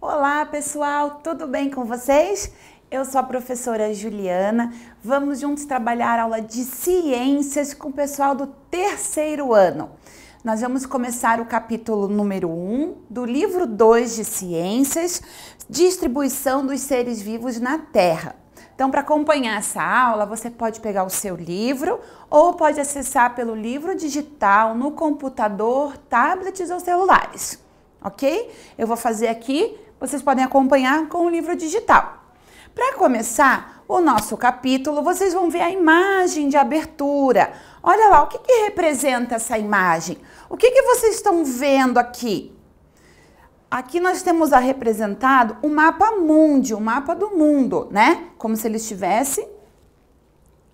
Olá, pessoal, tudo bem com vocês? Eu sou a professora Juliana. Vamos juntos trabalhar aula de ciências com o pessoal do terceiro ano. Nós vamos começar o capítulo número 1 do livro 2 de Ciências, Distribuição dos Seres Vivos na Terra. Então, para acompanhar essa aula, você pode pegar o seu livro ou pode acessar pelo livro digital no computador, tablets ou celulares, ok? Eu vou fazer aqui vocês podem acompanhar com o livro digital. Para começar o nosso capítulo, vocês vão ver a imagem de abertura. Olha lá, o que, que representa essa imagem? O que, que vocês estão vendo aqui? Aqui nós temos a representado o mapa mundi, o mapa do mundo, né? Como se ele estivesse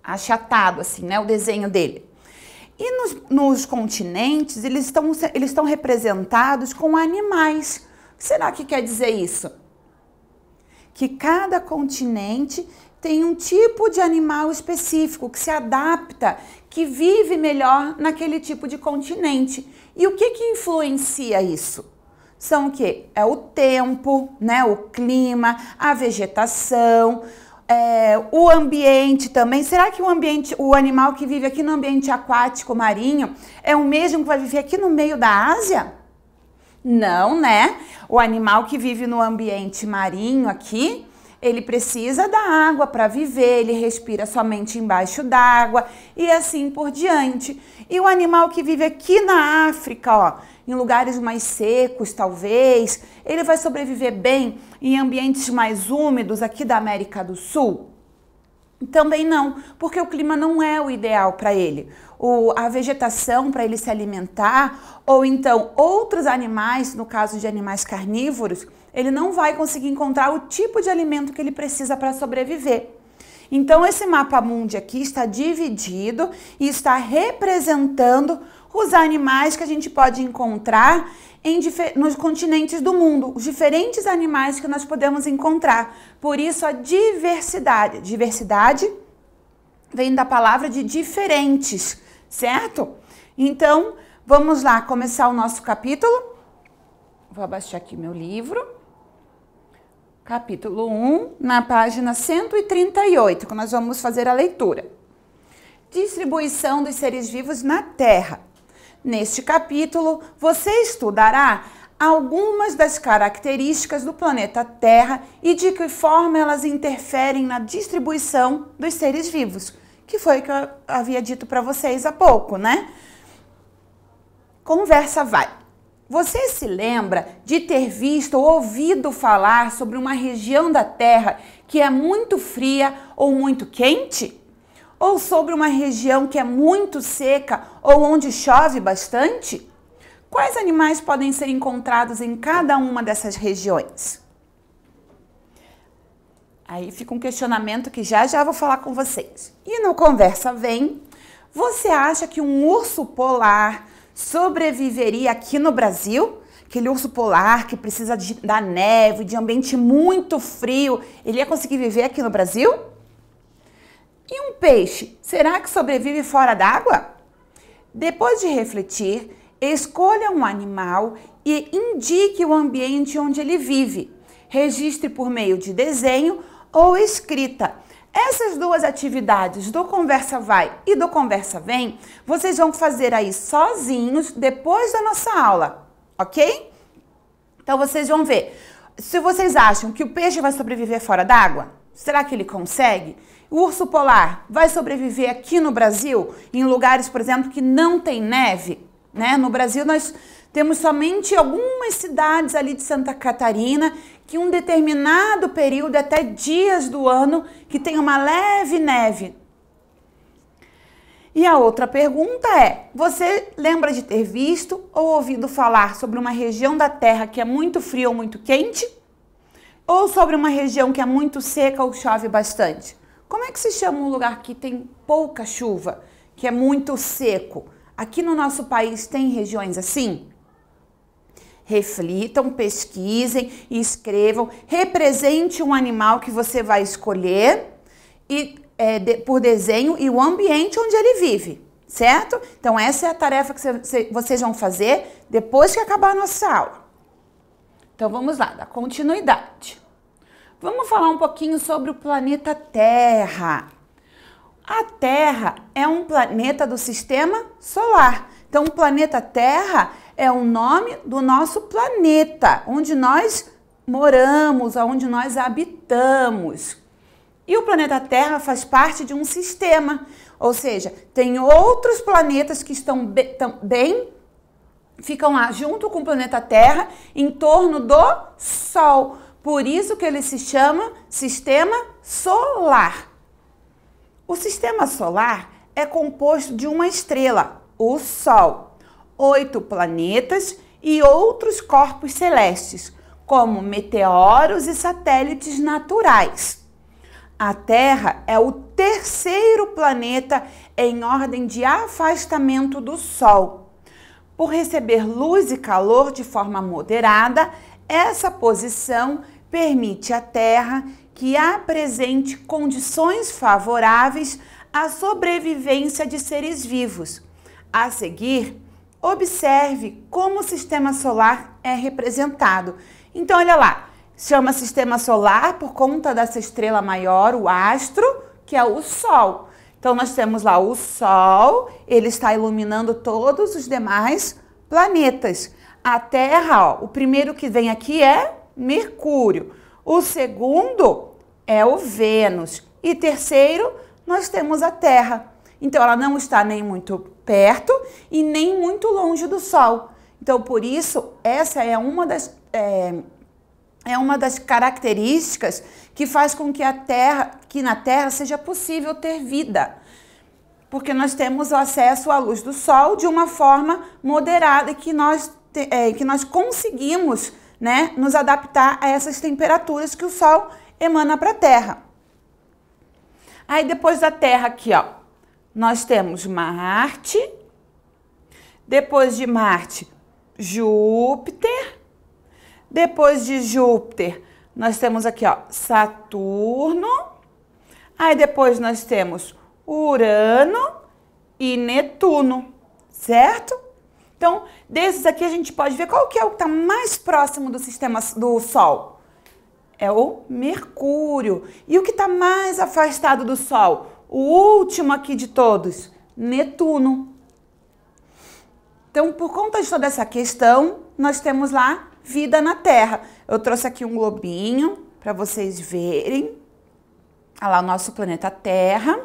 achatado, assim, né? O desenho dele. E nos, nos continentes, eles estão, eles estão representados com animais Será que quer dizer isso? Que cada continente tem um tipo de animal específico que se adapta, que vive melhor naquele tipo de continente. E o que, que influencia isso? São o que? É o tempo, né? o clima, a vegetação, é, o ambiente também. Será que o ambiente, o animal que vive aqui no ambiente aquático marinho é o mesmo que vai viver aqui no meio da Ásia? Não, né? O animal que vive no ambiente marinho aqui, ele precisa da água para viver, ele respira somente embaixo d'água e assim por diante. E o animal que vive aqui na África, ó, em lugares mais secos, talvez, ele vai sobreviver bem em ambientes mais úmidos aqui da América do Sul? Também não, porque o clima não é o ideal para ele. O, a vegetação para ele se alimentar, ou então outros animais, no caso de animais carnívoros, ele não vai conseguir encontrar o tipo de alimento que ele precisa para sobreviver. Então, esse mapa mundi aqui está dividido e está representando os animais que a gente pode encontrar em nos continentes do mundo, os diferentes animais que nós podemos encontrar. Por isso a diversidade. Diversidade vem da palavra de diferentes, certo? Então, vamos lá começar o nosso capítulo. Vou abaixar aqui meu livro. Capítulo 1, na página 138, que nós vamos fazer a leitura distribuição dos seres vivos na Terra. Neste capítulo, você estudará algumas das características do planeta Terra e de que forma elas interferem na distribuição dos seres vivos, que foi o que eu havia dito para vocês há pouco, né? Conversa vai. Você se lembra de ter visto ou ouvido falar sobre uma região da Terra que é muito fria ou muito quente? ou sobre uma região que é muito seca ou onde chove bastante? Quais animais podem ser encontrados em cada uma dessas regiões? Aí fica um questionamento que já já vou falar com vocês. E no Conversa Vem, você acha que um urso polar sobreviveria aqui no Brasil? Aquele urso polar que precisa de, da neve, de ambiente muito frio, ele ia conseguir viver aqui no Brasil? E um peixe, será que sobrevive fora d'água? Depois de refletir, escolha um animal e indique o ambiente onde ele vive. Registre por meio de desenho ou escrita. Essas duas atividades do Conversa Vai e do Conversa Vem, vocês vão fazer aí sozinhos depois da nossa aula, ok? Então vocês vão ver. Se vocês acham que o peixe vai sobreviver fora d'água, Será que ele consegue? O urso polar vai sobreviver aqui no Brasil, em lugares, por exemplo, que não tem neve? Né? No Brasil, nós temos somente algumas cidades ali de Santa Catarina que um determinado período, até dias do ano, que tem uma leve neve. E a outra pergunta é: você lembra de ter visto ou ouvido falar sobre uma região da Terra que é muito fria ou muito quente? ou sobre uma região que é muito seca ou chove bastante. Como é que se chama um lugar que tem pouca chuva, que é muito seco? Aqui no nosso país tem regiões assim? Reflitam, pesquisem, escrevam, represente um animal que você vai escolher e é, de, por desenho e o ambiente onde ele vive, certo? Então essa é a tarefa que vocês vão fazer depois que acabar a nossa aula. Então vamos lá, da continuidade. Vamos falar um pouquinho sobre o planeta Terra. A Terra é um planeta do sistema solar. Então, o planeta Terra é o nome do nosso planeta, onde nós moramos, onde nós habitamos. E o planeta Terra faz parte de um sistema, ou seja, tem outros planetas que estão bem, ficam lá junto com o planeta Terra em torno do Sol. Por isso que ele se chama sistema solar. O sistema solar é composto de uma estrela, o Sol, oito planetas e outros corpos celestes, como meteoros e satélites naturais. A Terra é o terceiro planeta em ordem de afastamento do Sol por receber luz e calor de forma moderada, essa posição permite à Terra que apresente condições favoráveis à sobrevivência de seres vivos. A seguir, observe como o sistema solar é representado. Então, olha lá, chama sistema solar por conta dessa estrela maior, o astro, que é o Sol. Então nós temos lá o Sol, ele está iluminando todos os demais planetas. A Terra, ó, o primeiro que vem aqui é Mercúrio. O segundo é o Vênus. E terceiro, nós temos a Terra. Então ela não está nem muito perto e nem muito longe do Sol. Então por isso, essa é uma das é, é uma das características que faz com que a Terra, que na Terra seja possível ter vida. Porque nós temos acesso à luz do sol de uma forma moderada que nós é, que nós conseguimos, né, nos adaptar a essas temperaturas que o sol emana para a Terra. Aí depois da Terra aqui, ó, nós temos Marte, depois de Marte, Júpiter, depois de Júpiter, nós temos aqui, ó, Saturno. Aí depois nós temos Urano e Netuno, certo? Então, desses aqui a gente pode ver qual que é o que está mais próximo do sistema do Sol. É o Mercúrio. E o que está mais afastado do Sol? O último aqui de todos, Netuno. Então, por conta de toda essa questão, nós temos lá vida na Terra. Eu trouxe aqui um globinho para vocês verem. Olha lá o nosso planeta Terra.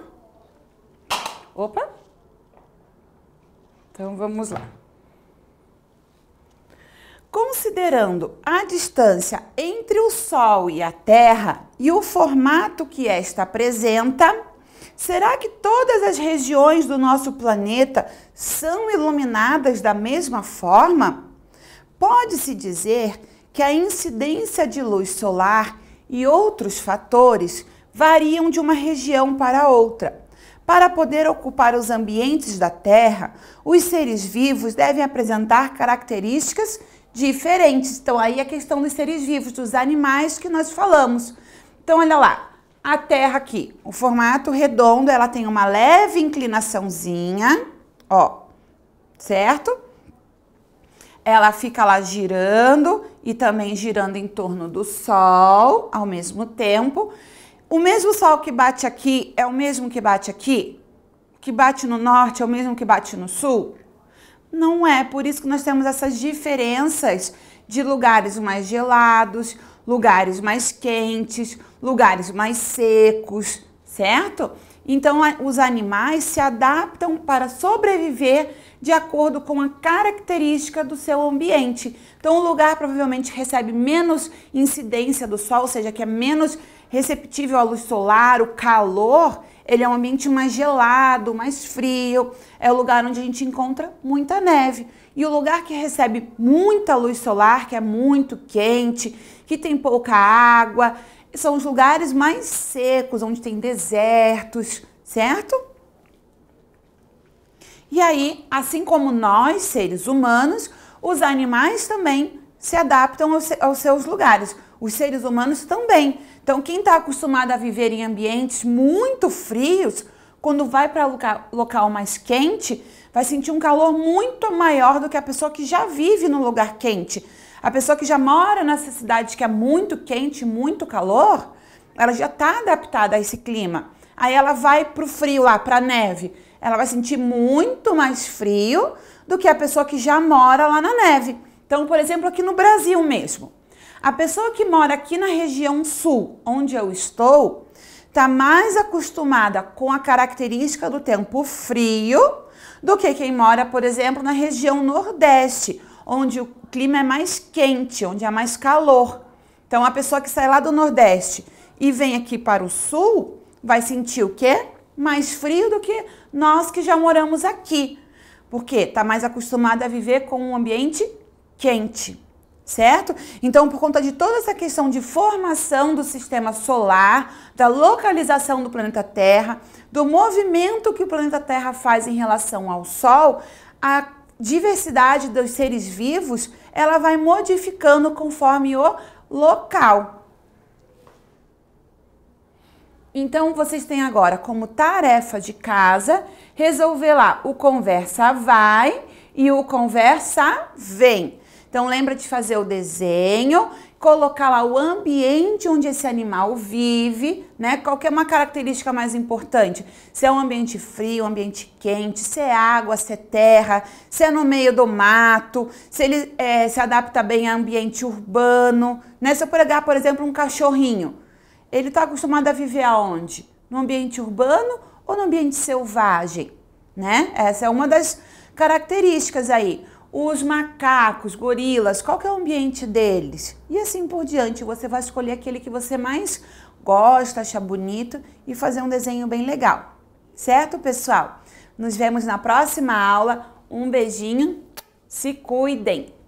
Opa! Então vamos lá. Considerando a distância entre o Sol e a Terra e o formato que esta apresenta, será que todas as regiões do nosso planeta são iluminadas da mesma forma? Pode-se dizer que a incidência de luz solar e outros fatores variam de uma região para outra. Para poder ocupar os ambientes da Terra, os seres vivos devem apresentar características diferentes. Então, aí é a questão dos seres vivos, dos animais que nós falamos. Então, olha lá, a Terra aqui, o formato redondo, ela tem uma leve inclinaçãozinha, ó, certo? ela fica lá girando e também girando em torno do Sol ao mesmo tempo. O mesmo Sol que bate aqui é o mesmo que bate aqui? Que bate no norte é o mesmo que bate no sul? Não é, por isso que nós temos essas diferenças de lugares mais gelados, lugares mais quentes, lugares mais secos, certo? Então, os animais se adaptam para sobreviver de acordo com a característica do seu ambiente. Então, o lugar provavelmente recebe menos incidência do sol, ou seja, que é menos receptível à luz solar, o calor, ele é um ambiente mais gelado, mais frio, é o lugar onde a gente encontra muita neve. E o lugar que recebe muita luz solar, que é muito quente, que tem pouca água, são os lugares mais secos, onde tem desertos, certo? E aí, assim como nós, seres humanos, os animais também se adaptam aos, seus lugares. Os seres humanos também. Então, quem está acostumado a viver em ambientes muito frios, quando vai para local, local mais quente, vai sentir um calor muito maior do que a pessoa que já vive no lugar quente. A pessoa que já mora nessa cidade que é muito quente, muito calor, ela já está adaptada a esse clima. Aí ela vai para o frio lá, para a neve. Ela vai sentir muito mais frio do que a pessoa que já mora lá na neve. Então, por exemplo, aqui no Brasil mesmo. A pessoa que mora aqui na região sul, onde eu estou, está mais acostumada com a característica do tempo frio do que quem mora, por exemplo, na região nordeste, onde o clima é mais quente, onde há mais calor. Então, a pessoa que sai lá do Nordeste e vem aqui para o Sul vai sentir o quê? Mais frio do que nós que já moramos aqui, porque está mais acostumada a viver com um ambiente quente, certo? Então, por conta de toda essa questão de formação do sistema solar, da localização do planeta Terra, do movimento que o planeta Terra faz em relação ao Sol, a diversidade dos seres vivos, ela vai modificando conforme o local. Então vocês têm agora como tarefa de casa resolver lá o conversa vai e o conversa vem. Então lembra de fazer o desenho colocar lá o ambiente onde esse animal vive, né? Qual que é uma característica mais importante? Se é um ambiente frio, um ambiente quente, se é água, se é terra, se é no meio do mato, se ele é, se adapta bem a ambiente urbano, né? Se eu pegar, por exemplo, um cachorrinho, ele está acostumado a viver aonde? No ambiente urbano ou no ambiente selvagem, né? Essa é uma das características aí os macacos, gorilas, qual que é o ambiente deles? E assim por diante, você vai escolher aquele que você mais gosta, acha bonito e fazer um desenho bem legal. Certo, pessoal? Nos vemos na próxima aula. Um beijinho, se cuidem!